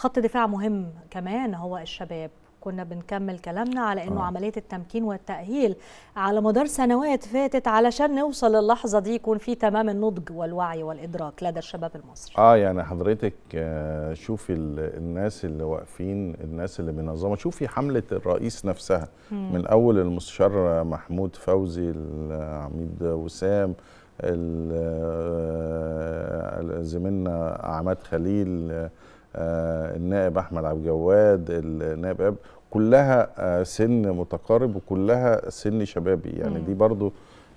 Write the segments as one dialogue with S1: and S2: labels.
S1: خط دفاع مهم كمان هو الشباب كنا بنكمل كلامنا على انه آه. عمليه التمكين والتاهيل على مدار سنوات فاتت علشان نوصل للحظه دي يكون في تمام النضج والوعي والادراك لدى الشباب المصري
S2: اه يعني حضرتك آه، شوفي الناس اللي واقفين الناس اللي منظمه شوفي حمله الرئيس نفسها مم. من اول المستشار محمود فوزي العميد وسام آه، زميلنا عماد خليل آه، النائب احمد عبد الجواد النائب اب كلها آه، سن متقارب وكلها سن شبابي يعني مم. دي برضو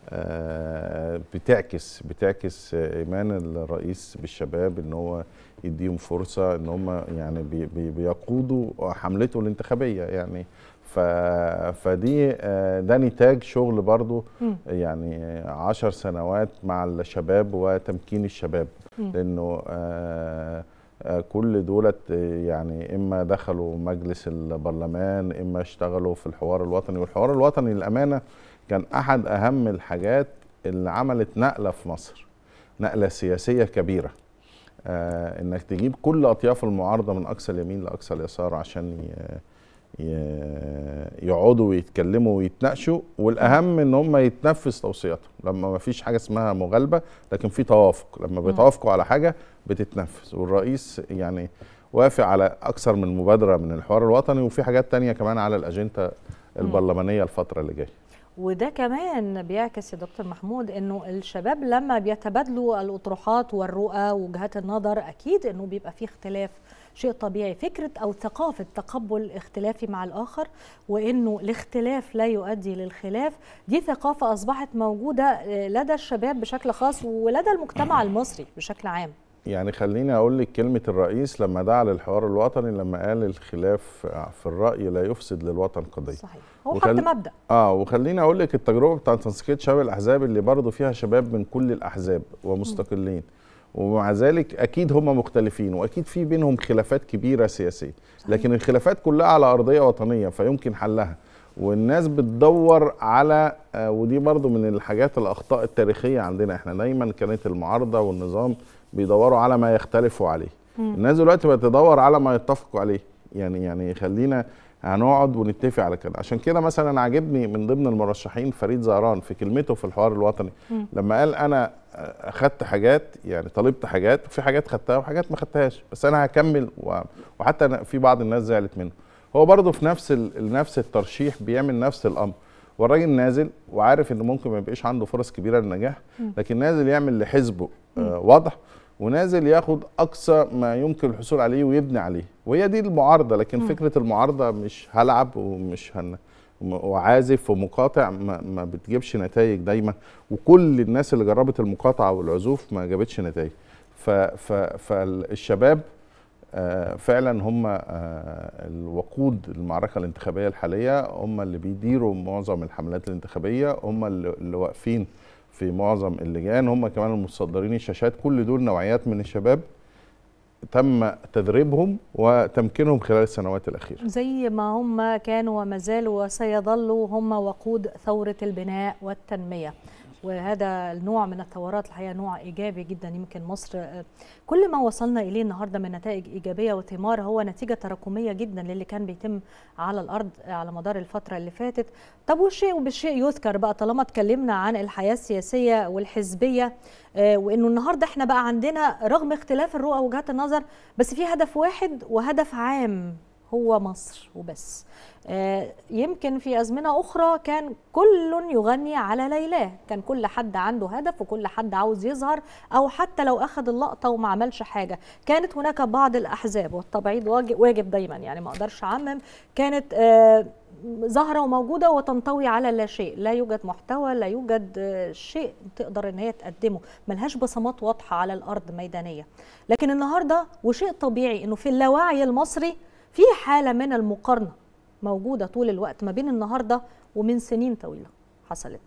S2: آه، بتعكس بتعكس ايمان الرئيس بالشباب ان هو يديهم فرصه ان هم يعني بي بي بيقودوا حملته الانتخابيه يعني ف فدي ده نتاج شغل برضو يعني عشر سنوات مع الشباب وتمكين الشباب لانه آه، كل دولت آه، يعني اما دخلوا مجلس البرلمان اما اشتغلوا في الحوار الوطني والحوار الوطني للامانه كان احد اهم الحاجات اللي عملت نقله في مصر نقله سياسيه كبيره آه، انك تجيب كل اطياف المعارضه من اقصى اليمين لاقصى اليسار عشان يقعدوا ويتكلموا ويتناقشوا والاهم ان هم يتنفذ توصياتهم لما ما فيش حاجه اسمها مغالبه لكن في توافق لما بيتوافقوا على حاجه بتتنفذ والرئيس يعني وافق على اكثر من مبادره من الحوار الوطني وفي حاجات تانية كمان على الاجنده البرلمانيه الفتره اللي جايه
S1: وده كمان بيعكس يا دكتور محمود انه الشباب لما بيتبادلوا الاطروحات والرؤى وجهات النظر اكيد انه بيبقى في اختلاف شيء طبيعي فكره او ثقافه تقبل اختلافي مع الاخر وانه الاختلاف لا يؤدي للخلاف دي ثقافه اصبحت موجوده آه، لدى الشباب بشكل خاص ولدى المجتمع المصري بشكل عام
S2: يعني خليني اقول لك كلمه الرئيس لما دعا للحوار الوطني لما قال الخلاف في الراي لا يفسد للوطن قضيه صحيح هو وخل... حط مبدا اه وخليني اقول لك التجربه بتاعه تنسيقيه شباب الاحزاب اللي برضه فيها شباب من كل الاحزاب ومستقلين ومع ذلك اكيد هم مختلفين واكيد في بينهم خلافات كبيره سياسيه صحيح. لكن الخلافات كلها على ارضيه وطنيه فيمكن حلها والناس بتدور على آه، ودي برضو من الحاجات الاخطاء التاريخيه عندنا احنا دايما كانت المعارضه والنظام بيدوروا على ما يختلفوا عليه مم. الناس دلوقتي بتدور على ما يتفقوا عليه يعني يعني خلينا هنقعد ونتفق على كده عشان كده مثلا عاجبني من ضمن المرشحين فريد زهران في كلمته في الحوار الوطني م. لما قال انا آه، اخدت حاجات يعني طلبت حاجات وفي حاجات خدتها وحاجات ما خدتهاش بس انا هكمل و... وحتى أنا في بعض الناس زعلت منه هو برضه في نفس نفس الترشيح بيعمل نفس الامر والراجل نازل وعارف ان ممكن ما يبقاش عنده فرص كبيره للنجاح لكن نازل يعمل لحزبه آه، وضع ونازل ياخد اقصى ما يمكن الحصول عليه ويبني عليه وهي دي المعارضه لكن م. فكره المعارضه مش هلعب ومش هن وعازف ومقاطع ما, ما بتجيبش نتائج دايما وكل الناس اللي جربت المقاطعه والعزوف ما جابتش نتائج فالشباب آه، فعلا هم آه، الوقود المعركه الانتخابيه الحاليه هم اللي بيديروا معظم الحملات الانتخابيه هم اللي واقفين في معظم اللجان هم كمان المتصدرين الشاشات كل دول نوعيات من الشباب تم تدريبهم وتمكينهم خلال السنوات الأخيرة
S1: زي ما هم كانوا وما زالوا وسيظلوا هم وقود ثورة البناء والتنمية وهذا النوع من الثورات الحقيقه نوع ايجابي جدا يمكن مصر كل ما وصلنا اليه النهارده من نتائج ايجابيه وثمار هو نتيجه تراكميه جدا للي كان بيتم على الارض على مدار الفتره اللي فاتت طب والشيء وبالشيء يذكر بقى طالما اتكلمنا عن الحياه السياسيه والحزبيه آه، وانه النهارده احنا بقى عندنا رغم اختلاف الرؤى وجهات النظر بس في هدف واحد وهدف عام هو مصر وبس آه، يمكن في أزمنة أخرى كان كل يغني على ليلاه كان كل حد عنده هدف وكل حد عاوز يظهر أو حتى لو أخذ اللقطة وما عملش حاجة كانت هناك بعض الأحزاب والتبعيد واجب دايما يعني ما أقدرش أعمم كانت آه، ظاهره وموجوده وتنطوي على لا شيء لا يوجد محتوى لا يوجد شيء تقدر ان هي تقدمه ملهاش بصمات واضحه على الارض ميدانيه لكن النهارده وشيء طبيعي انه في اللاوعي المصري في حاله من المقارنه موجوده طول الوقت ما بين النهارده ومن سنين طويله حصلت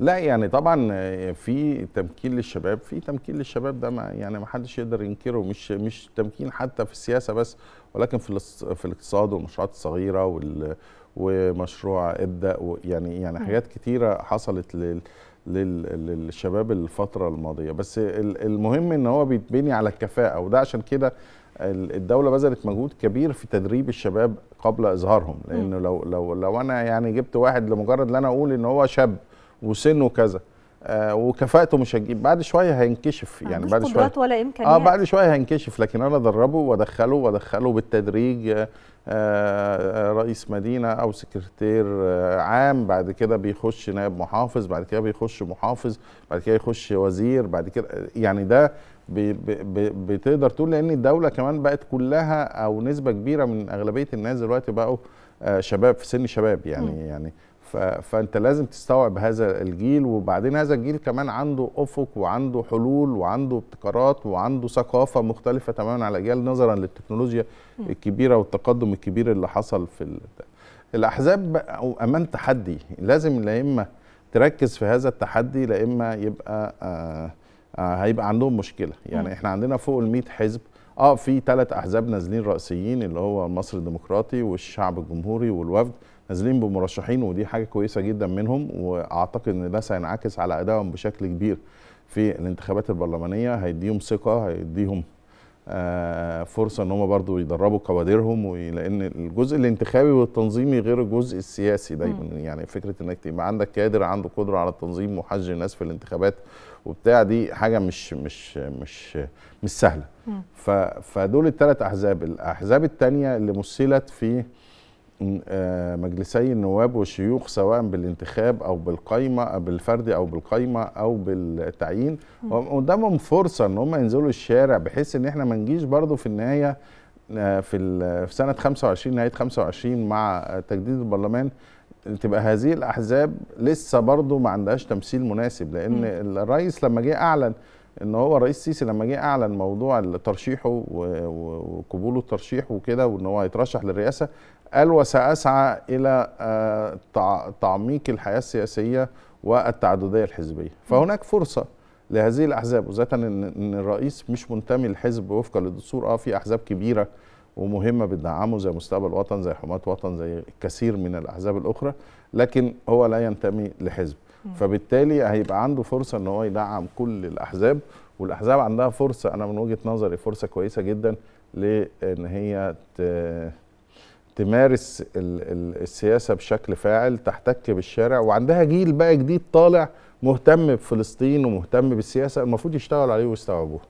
S2: لا يعني طبعا في تمكين للشباب في تمكين للشباب ده ما يعني ما حدش يقدر ينكره مش مش تمكين حتى في السياسه بس ولكن في في الاقتصاد والمشروعات الصغيره وال ومشروع ابدا يعني يعني حاجات كتيره حصلت لل للشباب الفترة الماضية بس المهم ان هو بيتبني على الكفاءة وده عشان كده الدولة بذلت مجهود كبير في تدريب الشباب قبل اظهارهم لانه لو لو لو انا يعني جبت واحد لمجرد ان انا اقول ان هو شاب وسنه كذا آه، وكفاءته مش هتجيب بعد شويه هينكشف يعني بعد شويه ولا امكانيات اه بعد شويه هينكشف لكن انا ادربه وادخله وادخله بالتدريج آه، آه، آه، رئيس مدينه او سكرتير آه، عام بعد كده بيخش نائب محافظ بعد كده بيخش محافظ بعد كده يخش وزير بعد كده يعني ده بي بي بتقدر تقول لان الدوله كمان بقت كلها او نسبه كبيره من اغلبيه الناس دلوقتي بقوا شباب في سن شباب يعني م. يعني فانت لازم تستوعب هذا الجيل وبعدين هذا الجيل كمان عنده افق وعنده حلول وعنده ابتكارات وعنده ثقافه مختلفه تماما على الاجيال نظرا للتكنولوجيا الكبيره والتقدم الكبير اللي حصل في ال... الاحزاب امام تحدي لازم لا اما تركز في هذا التحدي لا اما يبقى آه آه هيبقى عندهم مشكله يعني احنا عندنا فوق ال 100 حزب اه في ثلاث احزاب نازلين رئيسيين اللي هو مصر الديمقراطي والشعب الجمهوري والوفد نازلين بمرشحين ودي حاجه كويسه جدا منهم واعتقد ان ده سينعكس على ادائهم بشكل كبير في الانتخابات البرلمانيه هيديهم ثقه هيديهم آه، فرصه ان هم برضو يدربوا كوادرهم لان الجزء الانتخابي والتنظيمي غير الجزء السياسي دايما مم. يعني فكره انك يبقى عندك كادر عنده قدره على التنظيم وحج الناس في الانتخابات وبتاع دي حاجه مش مش مش مش سهله فدول الثلاث احزاب الاحزاب الثانيه اللي مثلت في آه، مجلسي النواب والشيوخ سواء بالانتخاب او بالقايمه او بالفردي او بالقايمه او بالتعيين وقدامهم فرصه ان هم ينزلوا الشارع بحيث ان احنا ما نجيش برضو في النهايه آه، في في سنه 25 نهايه 25 مع تجديد البرلمان تبقى هذه الاحزاب لسه برضو ما عندهاش تمثيل مناسب لان الرئيس لما جه اعلن ان هو الرئيس السيسي لما جه اعلن موضوع ترشيحه وقبوله الترشيح وكده وان هو هيترشح للرئاسه قال وساسعى الى آه، تعميق الحياه السياسيه والتعدديه الحزبيه فهناك فرصه لهذه الاحزاب وذاتا ان الرئيس مش منتمي لحزب وفقا للدستور اه في احزاب كبيره ومهمه بتدعمه زي مستقبل وطن زي حماة وطن زي كثير من الاحزاب الاخرى لكن هو لا ينتمي لحزب فبالتالي هيبقى عنده فرصه ان هو يدعم كل الاحزاب والاحزاب عندها فرصه انا من وجهه نظري فرصه كويسه جدا لان هي تمارس السياسه بشكل فاعل تحتك بالشارع وعندها جيل بقى جديد طالع مهتم بفلسطين ومهتم بالسياسه المفروض يشتغل عليه ويستوعبوه